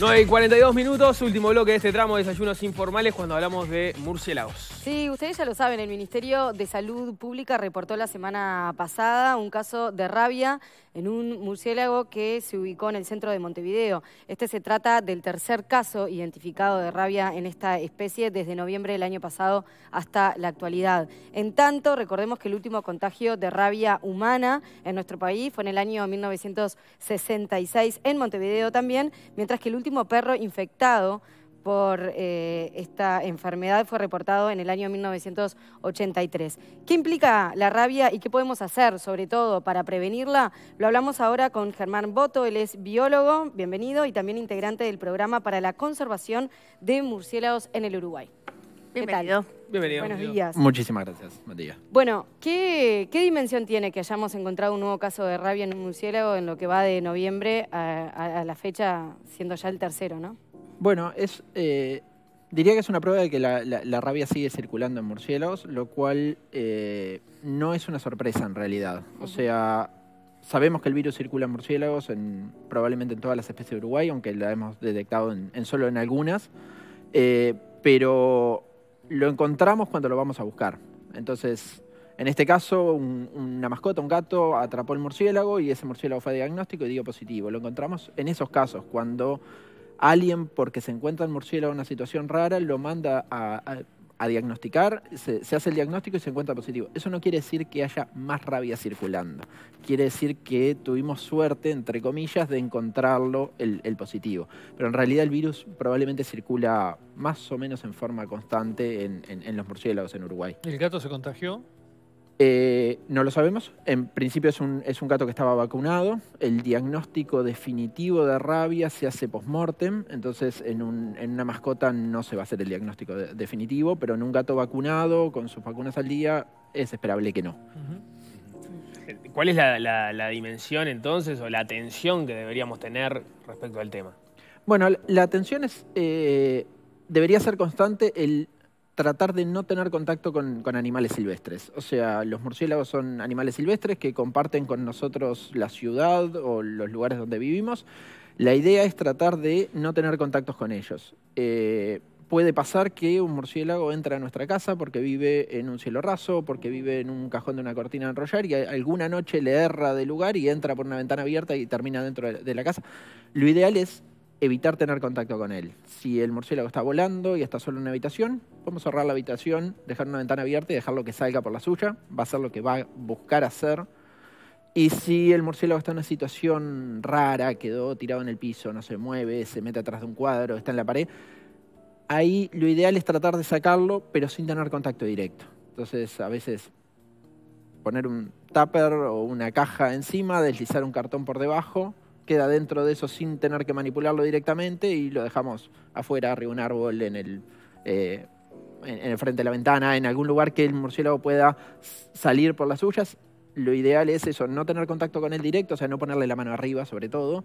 No hay 42 minutos, último bloque de este tramo de desayunos informales cuando hablamos de murciélagos. Sí, ustedes ya lo saben, el Ministerio de Salud Pública reportó la semana pasada un caso de rabia en un murciélago que se ubicó en el centro de Montevideo. Este se trata del tercer caso identificado de rabia en esta especie desde noviembre del año pasado hasta la actualidad. En tanto, recordemos que el último contagio de rabia humana en nuestro país fue en el año 1966 en Montevideo también, mientras que el último último perro infectado por eh, esta enfermedad fue reportado en el año 1983. ¿Qué implica la rabia y qué podemos hacer, sobre todo, para prevenirla? Lo hablamos ahora con Germán Boto, él es biólogo, bienvenido, y también integrante del programa para la conservación de murciélagos en el Uruguay. Bienvenido. Bienvenido. Buenos días. Muchísimas gracias, Matías. Bueno, ¿qué, dimensión tiene que hayamos encontrado un nuevo caso de rabia en un murciélago en lo que va de noviembre a, la fecha, siendo ya el tercero, no? Bueno, es, eh, diría que es una prueba de que la, rabia sigue circulando en murciélagos, lo cual eh, no es una sorpresa en realidad. O sea, sabemos que el virus circula en murciélagos, en, probablemente en todas las especies de Uruguay, aunque la hemos detectado solo en algunas. Eh, pero lo encontramos cuando lo vamos a buscar. Entonces, en este caso, una mascota, un gato, atrapó el murciélago y ese murciélago fue diagnóstico y dio positivo. Lo encontramos en esos casos, cuando alguien, porque se encuentra el murciélago en una situación rara, lo manda a a diagnosticar, se, hace el diagnóstico y se encuentra positivo. Eso no quiere decir que haya más rabia circulando. Quiere decir que tuvimos suerte, entre comillas, de encontrarlo el, positivo. Pero en realidad el virus probablemente circula más o menos en forma constante en los murciélagos en Uruguay. ¿El gato se contagió? Eh, no lo sabemos. En principio es un, es un, gato que estaba vacunado. El diagnóstico definitivo de rabia se hace post-mortem. Entonces, en, una mascota no se va a hacer el diagnóstico definitivo, pero en un gato vacunado, con sus vacunas al día, es esperable que no. ¿Cuál es la, dimensión entonces o la atención que deberíamos tener respecto al tema? Bueno, la atención es. Eh, debería ser constante el tratar de no tener contacto con, animales silvestres. O sea, los murciélagos son animales silvestres que comparten con nosotros la ciudad o los lugares donde vivimos. La idea es tratar de no tener contactos con ellos. Eh, puede pasar que un murciélago entra a nuestra casa porque vive en un cielo raso, porque vive en un cajón de una cortina de enrollar y alguna noche le erra de lugar y entra por una ventana abierta y termina dentro de la casa. Lo ideal es evitar tener contacto con él. Si el murciélago está volando y está solo en una habitación, vamos a cerrar la habitación, dejar una ventana abierta y dejarlo que salga por la suya. Va a ser lo que va a buscar hacer. Y si el murciélago está en una situación rara, quedó tirado en el piso, no se mueve, se mete atrás de un cuadro, está en la pared, ahí lo ideal es tratar de sacarlo, pero sin tener contacto directo. Entonces, a veces poner un tupper o una caja encima, deslizar un cartón por debajo queda dentro de eso sin tener que manipularlo directamente y lo dejamos afuera, arriba de un árbol, en el, eh, en, frente de la ventana, en algún lugar que el murciélago pueda salir por las suyas. Lo ideal es eso, no tener contacto con él directo, o sea, no ponerle la mano arriba sobre todo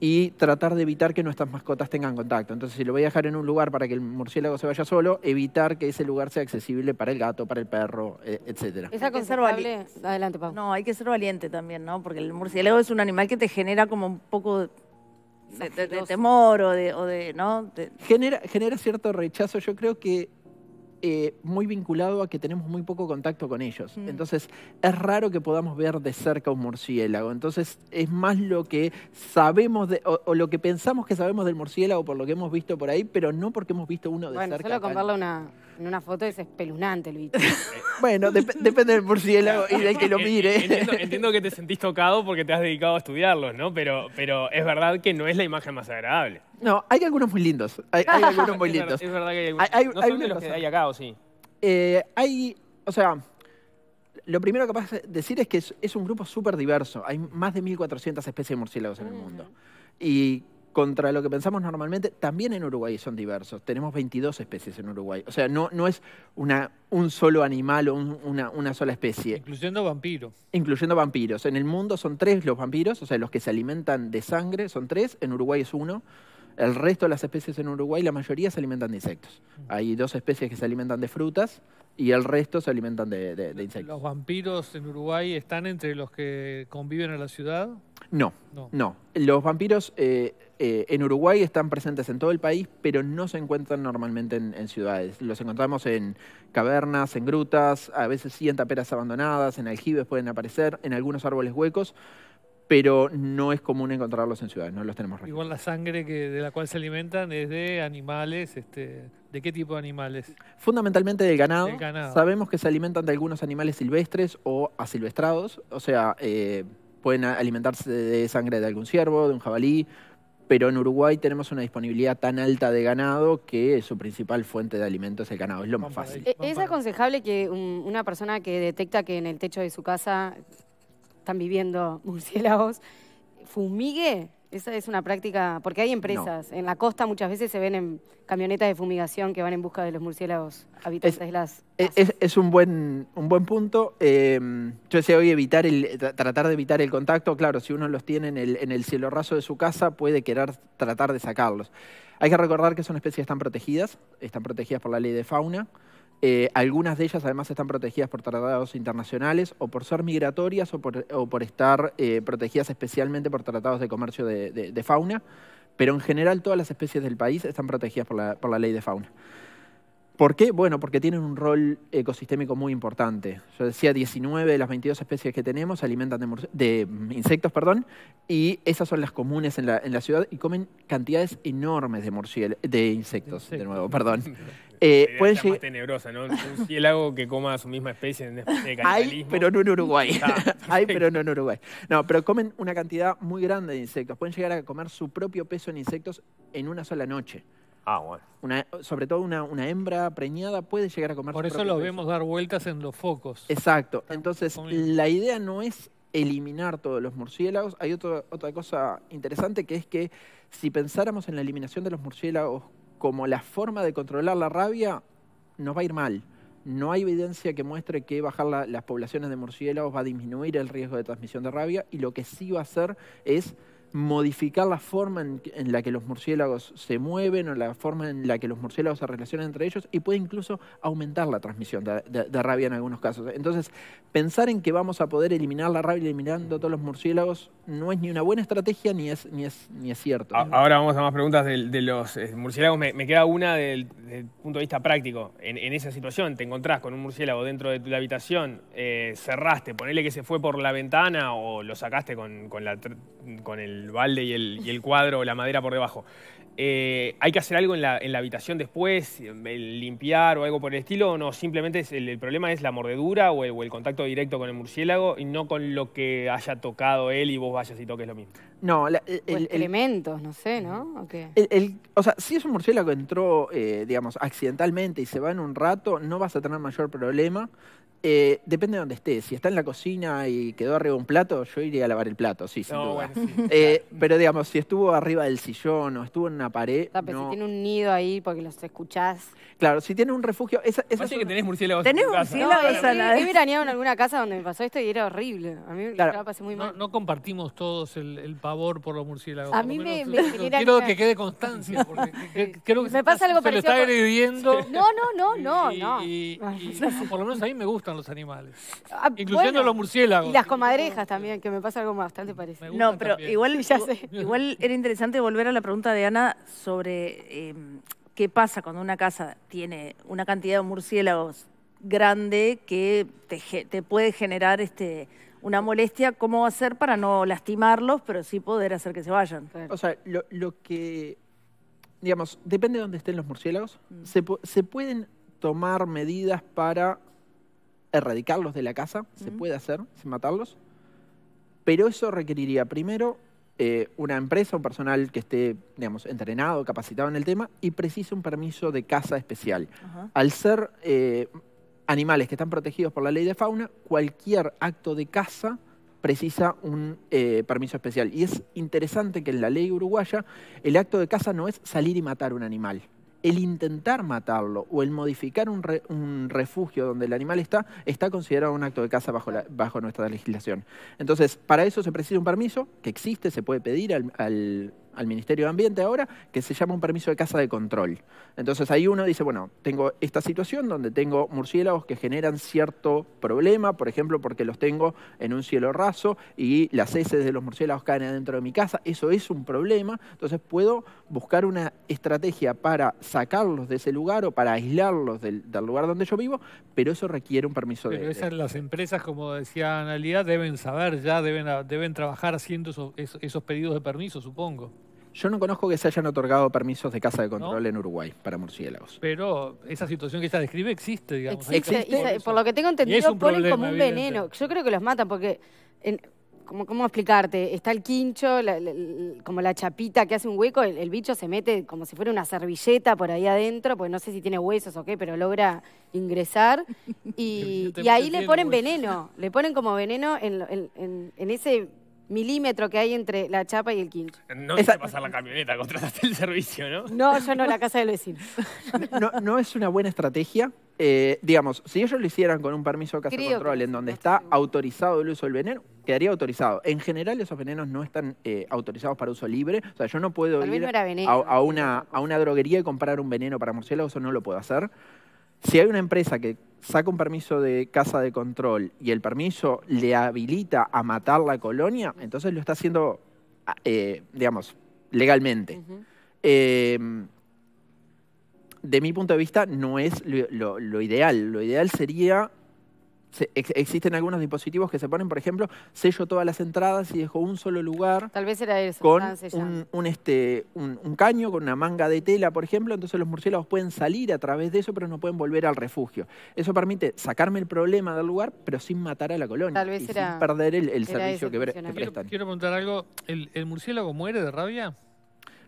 y tratar de evitar que nuestras mascotas tengan contacto. Entonces, si lo voy a dejar en un lugar para que el murciélago se vaya solo, evitar que ese lugar sea accesible para el gato, para el perro, e, etc. Esa conservable. Adelante, Pau. No, hay que ser valiente también, ¿no? Porque el murciélago es un animal que te genera como un poco de, temor o de, o de ¿no? genera cierto rechazo. Yo creo que eh, muy vinculado a que tenemos muy poco contacto con ellos. Mm. Entonces, es raro que podamos ver de cerca un murciélago. Entonces, es más lo que sabemos de, o, lo que pensamos que sabemos del murciélago por lo que hemos visto por ahí, pero no porque hemos visto uno de bueno, Solo una, en una foto es espeluznante el bicho. bueno, depende del murciélago y del que lo mire. Entiendo, que te sentís tocado porque te has dedicado a estudiarlos, ¿no? Pero, pero es verdad que no es la imagen más agradable. No, hay algunos muy lindos. Hay, algunos muy lindos. Es verdad, que hay algunos. Hay, hay, que hay acá, ¿o sí? Eh, hay, o sea, lo primero que vas a decir es que es, un grupo súper diverso. Hay más de 1.400 especies de murciélagos en el mm. mundo. Y contra lo que pensamos normalmente, también en Uruguay son diversos. Tenemos 22 especies en Uruguay. O sea, no, no es una, un solo animal o una, sola especie. Incluyendo vampiros. Incluyendo vampiros. En el mundo son tres los vampiros, o sea, los que se alimentan de sangre son tres, en Uruguay es uno. El resto de las especies en Uruguay, la mayoría se alimentan de insectos. Hay dos especies que se alimentan de frutas y el resto se alimentan de insectos. ¿Los vampiros en Uruguay están entre los que conviven en la ciudad? No, no. Los vampiros eh, eh, en Uruguay están presentes en todo el país, pero no se encuentran normalmente en, ciudades. Los encontramos en cavernas, en grutas, a veces sí en taperas abandonadas, en aljibes pueden aparecer, en algunos árboles huecos, pero no es común encontrarlos en ciudades, no los tenemos Igual la sangre que, de la cual se alimentan es de animales, este, ¿de qué tipo de animales? Fundamentalmente del ganado. ganado. Sabemos que se alimentan de algunos animales silvestres o asilvestrados, o sea... Eh, pueden alimentarse de sangre de algún ciervo, de un jabalí, pero en Uruguay tenemos una disponibilidad tan alta de ganado que su principal fuente de alimento es el ganado, es lo más fácil. Eh, ¿Es aconsejable que una persona que detecta que en el techo de su casa están viviendo murciélagos fumigue esa es una práctica, porque hay empresas. En la costa muchas veces se ven en camionetas de fumigación que van en busca de los murciélagos habitantes de las. Es, un, buen, punto. Em, yo decía hoy evitar el, tratar de evitar el contacto. Claro, si uno los tiene en el, en el cielo raso de su casa, puede querer tratar de sacarlos. Hay que recordar que son especies que están protegidas, están protegidas por la ley de fauna. Eh, algunas de ellas además están protegidas por tratados internacionales o por ser migratorias o por, estar eh, protegidas especialmente por tratados de comercio de, fauna, pero en general todas las especies del país están protegidas por la ley de fauna. ¿Por qué? Bueno, porque tienen un rol ecosistémico muy importante. Yo decía, 19 de las 22 especies que tenemos se alimentan de, insectos, perdón, y esas son las comunes en la, ciudad y comen cantidades enormes de, insectos, de, nuevo, perdón. Eh, más tenebrosa, ¿no? Un lago que coma a su misma especie en de este ah, Hay, pero no en Uruguay. Hay, pero no en Uruguay. No, pero comen una cantidad muy grande de insectos. Pueden llegar a comer su propio peso en insectos en una sola noche. Ah, bueno. sobre todo una, hembra preñada puede llegar a comer Por eso lo vemos dar vueltas en los focos. Exacto. Entonces, la idea no es eliminar todos los murciélagos. Hay otra cosa interesante que es que si pensáramos en la eliminación de los murciélagos como la forma de controlar la rabia, nos va a ir mal. No hay evidencia que muestre que bajar las poblaciones de murciélagos va a disminuir el riesgo de transmisión de rabia y lo que sí va a hacer es modificar la forma en, la que los murciélagos se mueven o la forma en la que los murciélagos se relacionan entre ellos y puede incluso aumentar la transmisión de, rabia en algunos casos. Entonces, pensar en que vamos a poder eliminar la rabia eliminando a todos los murciélagos no es ni una buena estrategia ni es, ni es, ni es cierto. Ahora vamos a más preguntas de, los eh, murciélagos. Me, queda una del, desde punto de vista práctico. En, esa situación, te encontrás con un murciélago dentro de tu habitación, eh, cerraste, ponele que se fue por la ventana o lo sacaste con, con, la, con el el balde y el, cuadro o la madera por debajo. Eh, ¿Hay que hacer algo en la, habitación después, limpiar o algo por el estilo? ¿O no? Simplemente el, problema es la mordedura o el, contacto directo con el murciélago y no con lo que haya tocado él y vos vayas y toques lo mismo. No, elementos, no sé, ¿no? ¿O, sea, si es un murciélago entró, eh, digamos, accidentalmente y se va en un rato, no vas a tener mayor problema. Eh, depende de dónde estés Si está en la cocina y quedó arriba un plato, yo iría a lavar el plato, sí, sin duda. Eh, pero digamos, si estuvo arriba del sillón o estuvo en una pared. No, si tiene un nido ahí porque los escuchás. Claro, si tiene un refugio. Esa, esa que tenés murciélagos. Tenés murciélagos no, la... me veraneado en alguna casa donde me pasó esto y era horrible. A mí me pasó pasé muy mal. No, compartimos todos el, pavor por los murciélagos. A mí me, Quiero que quede constancia. Porque creo que me se pasa se se lo está agrediendo. No, no, no, no. por lo menos a mí me gusta los animales. Ah, Incluyendo los murciélagos. Y las comadrejas también, que me pasa algo bastante parecido. No, pero igual Igual era interesante volver a la pregunta de Ana sobre em, qué pasa cuando una casa tiene una cantidad de murciélagos grande que te, puede generar este una molestia, ¿cómo hacer para no lastimarlos, pero sí poder hacer que se vayan? O sea, lo, que, digamos, depende de dónde estén los murciélagos, mm. se pueden tomar medidas para erradicarlos de la casa, se puede hacer sin matarlos, pero eso requeriría primero eh, una empresa, un personal que esté, digamos, entrenado, capacitado en el tema y precise un permiso de caza especial. Al ser eh, animales que están protegidos por la ley de fauna, cualquier acto de caza precisa un eh, permiso especial. Y es interesante que en la ley uruguaya el acto de caza no es salir y matar un animal el intentar matarlo o el modificar un, refugio donde el animal está, está considerado un acto de caza bajo, nuestra legislación. Entonces, para eso se precisa un permiso que existe, se puede pedir al al Ministerio de Ambiente ahora, que se llama un permiso de casa de control. Entonces ahí uno dice, bueno, tengo esta situación donde tengo murciélagos que generan cierto problema, por ejemplo, porque los tengo en un cielo raso y las heces de los murciélagos caen adentro de mi casa, eso es un problema, entonces puedo buscar una estrategia para sacarlos de ese lugar o para aislarlos del, lugar donde yo vivo, pero eso requiere un permiso de... Pero esas las empresas, como decía Analia, deben saber ya, deben, deben trabajar haciendo esos, esos pedidos de permiso, supongo. Yo no conozco que se hayan otorgado permisos de casa de control en Uruguay para murciélagos. Pero esa situación que ella describe existe, digamos. Existe, por, lo que tengo entendido, ponen como un veneno. Yo creo que los matan porque... ¿Cómo, explicarte? Está el quincho, como la chapita que hace un hueco, el, bicho se mete como si fuera una servilleta por ahí adentro, pues no sé si tiene huesos o qué, pero logra ingresar. Y, ahí le ponen veneno, le ponen como veneno en, en ese milímetro que hay entre la chapa y el quincho. No de pasar la camioneta, contrataste el servicio, ¿no? No, yo no, la casa del vecino. no, no, es una buena estrategia. Eh, digamos, si ellos lo hicieran con un permiso de casa control en donde está autorizado el uso del veneno, quedaría autorizado. En general, esos venenos no están eh, autorizados para uso libre. O sea, yo no puedo ir a, una, a una droguería y comprar un veneno para murciélagos, eso no lo puedo hacer. Si hay una empresa que saca un permiso de casa de control y el permiso le habilita a matar la colonia, entonces lo está haciendo, ah, eh, digamos, legalmente. Eh, de mi punto de vista, no es lo ideal. Lo ideal sería existen algunos dispositivos que se ponen, por ejemplo, sello todas las entradas y dejo un solo lugar. Tal vez era eso. Con un, este, un, caño, con una manga de tela, por ejemplo. Entonces los murciélagos pueden salir a través de eso, pero no pueden volver al refugio. Eso permite sacarme el problema del lugar, pero sin matar a la colonia. y sin perder el, servicio que, prestan. Quiero, quiero preguntar algo. ¿El murciélago muere de rabia?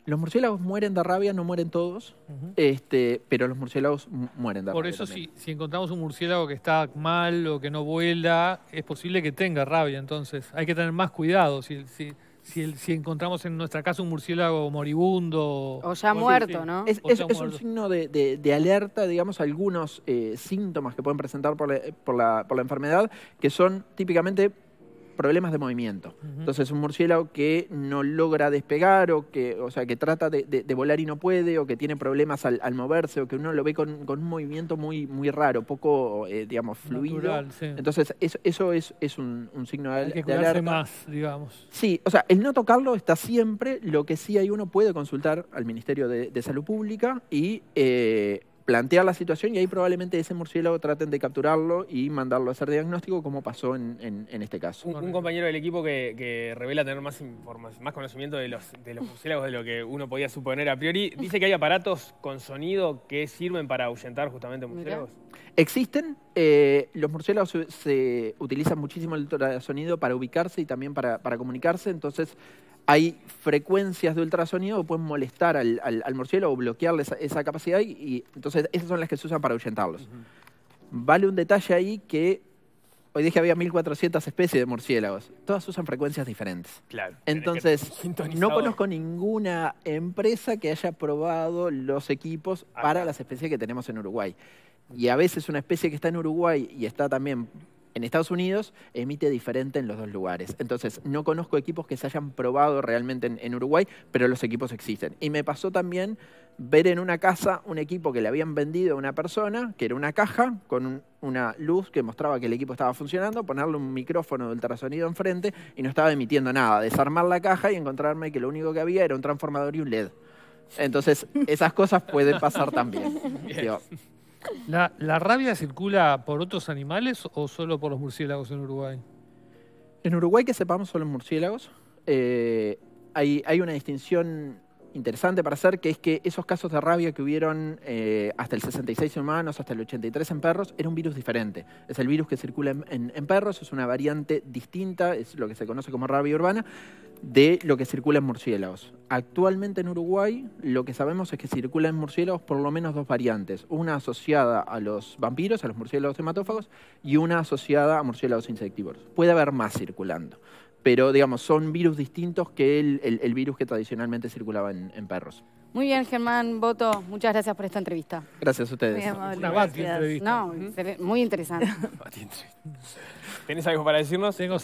Los murciélagos mueren de rabia, no mueren todos, este, pero los murciélagos mueren de rabia. Por eso, si, encontramos un murciélago que está mal o que no vuela, es posible que tenga rabia. Entonces, hay que tener más cuidado. Si, encontramos en nuestra casa un murciélago moribundo. O ya muerto, ¿no? Es, un signo de, alerta, digamos, algunos eh, síntomas que pueden presentar por la enfermedad, que son típicamente problemas de movimiento. Entonces, un murciélago que no logra despegar o que, o sea, que trata de, volar y no puede, o que tiene problemas al, moverse, o que uno lo ve con, un movimiento muy, muy raro, poco, eh, digamos, fluido. Entonces, eso, es, un, signo de, hay que de más, digamos. Sí, o sea, el no tocarlo está siempre, lo que sí hay uno puede consultar al Ministerio de, Salud Pública y... Eh, plantear la situación y ahí probablemente ese murciélago traten de capturarlo y mandarlo a hacer diagnóstico, como pasó en, este caso. Un, compañero del equipo que, revela tener más, más conocimiento de los, de los murciélagos de lo que uno podía suponer a priori, dice que hay aparatos con sonido que sirven para ahuyentar justamente murciélagos. Existen, eh, los murciélagos se, se, utilizan muchísimo el sonido para ubicarse y también para, para comunicarse, entonces hay frecuencias de ultrasonido que pueden molestar al, murciélago o bloquearle esa, capacidad y, entonces esas son las que se usan para ahuyentarlos. Vale un detalle ahí que hoy dije había 1400 especies de murciélagos. Todas usan frecuencias diferentes. Claro. Entonces, no conozco ninguna empresa que haya probado los equipos para las especies que tenemos en Uruguay. Y a veces una especie que está en Uruguay y está también en Estados Unidos emite diferente en los dos lugares. Entonces, no conozco equipos que se hayan probado realmente en, Uruguay, pero los equipos existen. Y me pasó también ver en una casa un equipo que le habían vendido a una persona, que era una caja con una luz que mostraba que el equipo estaba funcionando, ponerle un micrófono de ultrasonido enfrente y no estaba emitiendo nada. Desarmar la caja y encontrarme que lo único que había era un transformador y un LED. Entonces, esas cosas pueden pasar también. ¿La, rabia circula por otros animales o solo por los murciélagos en Uruguay? En Uruguay, que sepamos, son los murciélagos. Eh, hay, hay, una distinción interesante para hacer, que es que esos casos de rabia que hubieron eh, hasta el 66 en humanos, hasta el 83 en perros, era un virus diferente. Es el virus que circula en, perros, es una variante distinta, es lo que se conoce como rabia urbana, de lo que circula en murciélagos. Actualmente en Uruguay lo que sabemos es que circula en murciélagos por lo menos dos variantes, una asociada a los vampiros, a los murciélagos hematófagos, y una asociada a murciélagos insectívoros. Puede haber más circulando pero digamos, son virus distintos que el, virus que tradicionalmente circulaba en, perros. Muy bien, Germán Boto, muchas gracias por esta entrevista. Gracias a ustedes. Una gracias. entrevista. No, muy interesante. tienes algo para decirnos? Tengo